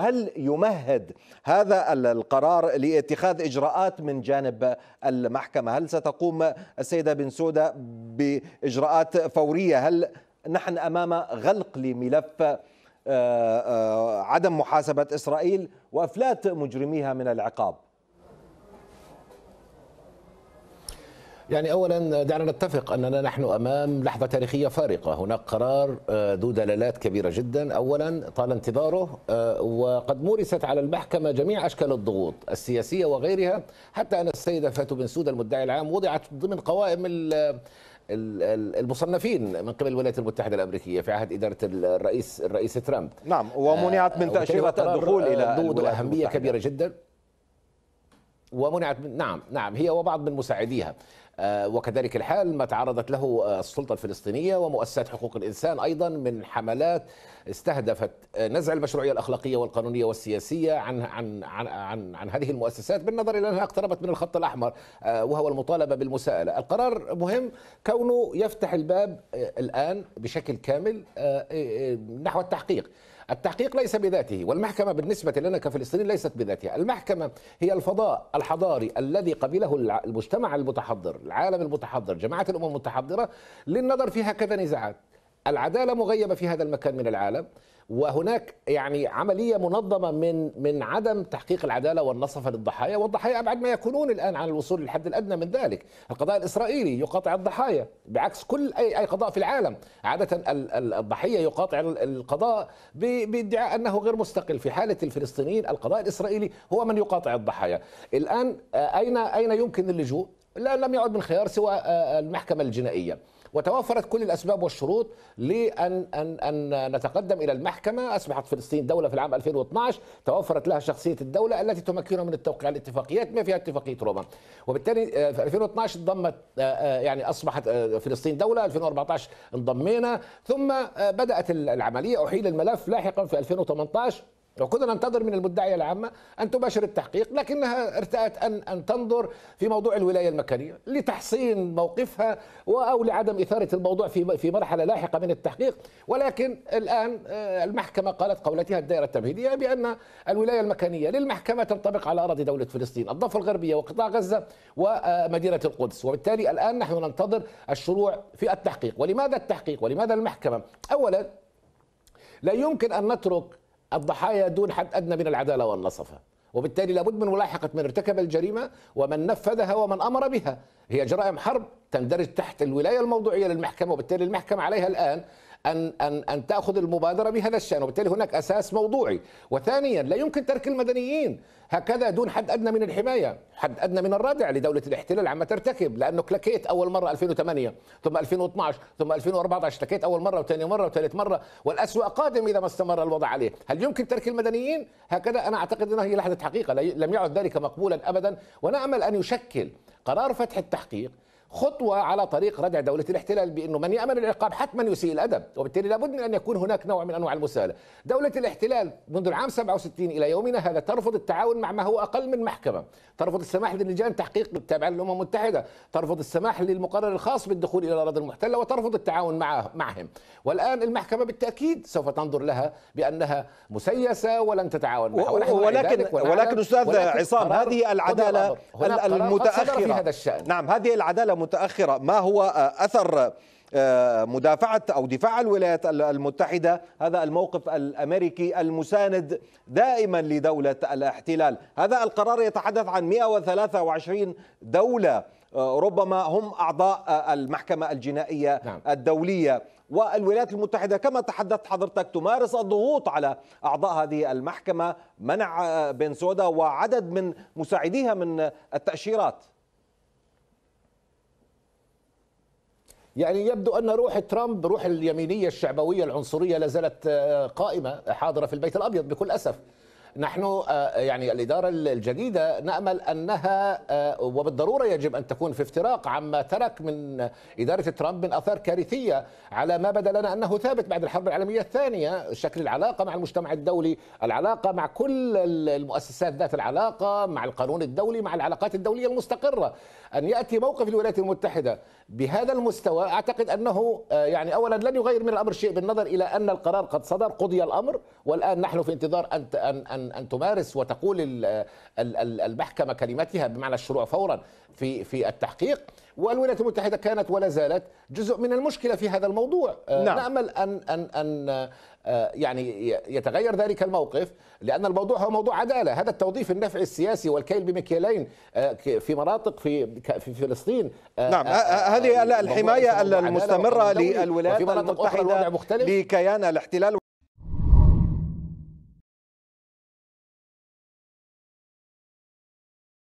هل يمهد هذا القرار لاتخاذ اجراءات من جانب المحكمه؟ هل ستقوم السيده بن سوده باجراءات فوريه؟ هل نحن امام غلق لملف آه، آه، عدم محاسبه اسرائيل وافلات مجرميها من العقاب؟ يعني اولا دعنا نتفق اننا نحن امام لحظه تاريخيه فارقه، هناك قرار آه، ذو دلالات كبيره جدا، اولا طال انتظاره آه، وقد مورست على المحكمه جميع اشكال الضغوط السياسيه وغيرها، حتى ان السيده فاتو بن سوده المدعي العام وضعت ضمن قوائم المصنفين من قبل الولايات المتحده الامريكيه في عهد اداره الرئيس الرئيس ترامب. نعم ومنعت من آه، تاشيره الدخول الى ذو اهميه كبيره جدا. ومنعت من نعم نعم هي وبعض من مساعديها آه، وكذلك الحال ما تعرضت له آه، السلطة الفلسطينية ومؤسسات حقوق الإنسان أيضا من حملات استهدفت آه، نزع المشروعية الأخلاقية والقانونية والسياسية عن عن عن عن, عن هذه المؤسسات بالنظر إلى أنها اقتربت من الخط الأحمر وهو المطالبة بالمساءلة القرار مهم كونه يفتح الباب الآن بشكل كامل نحو التحقيق التحقيق ليس بذاته والمحكمة بالنسبة لنا كفلسطينيين ليست بذاتها المحكمة هي الفضاء الحضاري الذي قبله المجتمع المتحضر العالم المتحضر جماعة الأمم المتحضرة للنظر في هكذا نزاعات العدالة مغيبة في هذا المكان من العالم وهناك يعني عملية منظمة من من عدم تحقيق العدالة والنصف للضحايا والضحايا أبعد ما يكونون الآن عن الوصول للحد الأدنى من ذلك القضاء الإسرائيلي يقاطع الضحايا بعكس كل أي, أي قضاء في العالم عادة الضحية يقاطع القضاء بادعاء أنه غير مستقل في حالة الفلسطينيين القضاء الإسرائيلي هو من يقاطع الضحايا الآن آه، أين أين يمكن اللجوء لا لم يعد من خيار سوى آه، آه، المحكمة الجنائية وتوفرت كل الأسباب والشروط لأن أن أن نتقدم إلى المحكمة أصبحت فلسطين دولة في العام 2012 توفرت لها شخصية الدولة التي تمكنها من التوقيع على الاتفاقيات ما فيها اتفاقية روما وبالتالي آه، في 2012 انضمت يعني أصبحت فلسطين دولة 2014 انضمينا ثم بدأت العملية أحيل الملف لاحقا في 2018 وكنا ننتظر من المدعية العامة أن تباشر التحقيق لكنها ارتأت أن أن تنظر في موضوع الولاية المكانية لتحصين موقفها أو لعدم إثارة الموضوع في في مرحلة لاحقة من التحقيق ولكن الآن آه، المحكمة قالت قولتها الدائرة التمهيدية بأن الولاية المكانية للمحكمة تنطبق على أراضي دولة فلسطين الضفة الغربية وقطاع غزة ومدينة القدس وبالتالي الآن نحن ننتظر الشروع في التحقيق ولماذا التحقيق ولماذا المحكمة أولا لا يمكن أن نترك الضحايا دون حد أدنى من العدالة والنصفة وبالتالي لابد من ملاحقة من ارتكب الجريمة ومن نفذها ومن أمر بها هي جرائم حرب تندرج تحت الولاية الموضوعية للمحكمة وبالتالي المحكمة عليها الآن ان ان ان تاخذ المبادره بهذا الشان وبالتالي هناك اساس موضوعي وثانيا لا يمكن ترك المدنيين هكذا دون حد ادنى من الحمايه حد ادنى من الرادع لدوله الاحتلال عما ترتكب لانه كلكيت اول مره 2008 ثم 2012 ثم 2014 كلكيت اول مره وثاني مره وثالث مره والاسوا قادم اذا ما استمر الوضع عليه هل يمكن ترك المدنيين هكذا انا اعتقد انها هي لحظه حقيقه لم يعد ذلك مقبولا ابدا ونامل ان يشكل قرار فتح التحقيق خطوة على طريق ردع دولة الاحتلال بأنه من يأمن العقاب حتما يسيء الأدب وبالتالي لابد من أن يكون هناك نوع من أنواع المسالة دولة الاحتلال منذ العام 67 إلى يومنا هذا ترفض التعاون مع ما هو أقل من محكمة ترفض السماح للجان تحقيق التابعة للأمم المتحدة ترفض السماح للمقرر الخاص بالدخول إلى الأراضي المحتلة وترفض التعاون معهم والآن المحكمة بالتأكيد سوف تنظر لها بأنها مسيسة ولن تتعاون معها ولكن ولكن, ولكن أستاذ عصام هذه العدالة المتأخرة هذا الشأن نعم هذه العدالة متأخرة ما هو آه، أثر آه، مدافعة أو دفاع الولايات المتحدة هذا الموقف الأمريكي المساند دائما لدولة الاحتلال هذا القرار يتحدث عن 123 دولة آه، ربما هم أعضاء المحكمة الجنائية نعم. الدولية والولايات المتحدة كما تحدثت حضرتك تمارس الضغوط على أعضاء هذه المحكمة منع بن سودا وعدد من مساعديها من التأشيرات يعني يبدو أن روح ترامب روح اليمينية الشعبوية العنصرية لازالت آه، قائمة حاضرة في البيت الأبيض بكل أسف نحن آه، يعني الإدارة الجديدة نأمل أنها آه، وبالضرورة يجب أن تكون في افتراق عما ترك من إدارة ترامب من أثار كارثية على ما بدا لنا أنه ثابت بعد الحرب العالمية الثانية شكل العلاقة مع المجتمع الدولي العلاقة مع كل المؤسسات ذات العلاقة مع القانون الدولي مع العلاقات الدولية المستقرة أن يأتي موقف الولايات المتحدة بهذا المستوى أعتقد أنه آه، يعني أولا لن يغير من الأمر شيء بالنظر إلى أن القرار قد صدر قضي الأمر والآن نحن في انتظار أن أن ان ان تمارس وتقول المحكمه كلمتها بمعنى الشروع فورا في في التحقيق والولايات المتحده كانت ولا زالت جزء من المشكله في هذا الموضوع آه، نعم. نامل ان ان ان آه، يعني يتغير ذلك الموقف لان الموضوع هو موضوع عداله هذا التوظيف النفع السياسي والكيل بمكيالين آه، في مناطق في في فلسطين نعم هذه الحمايه المستمره للولايات المتحده لكيان الاحتلال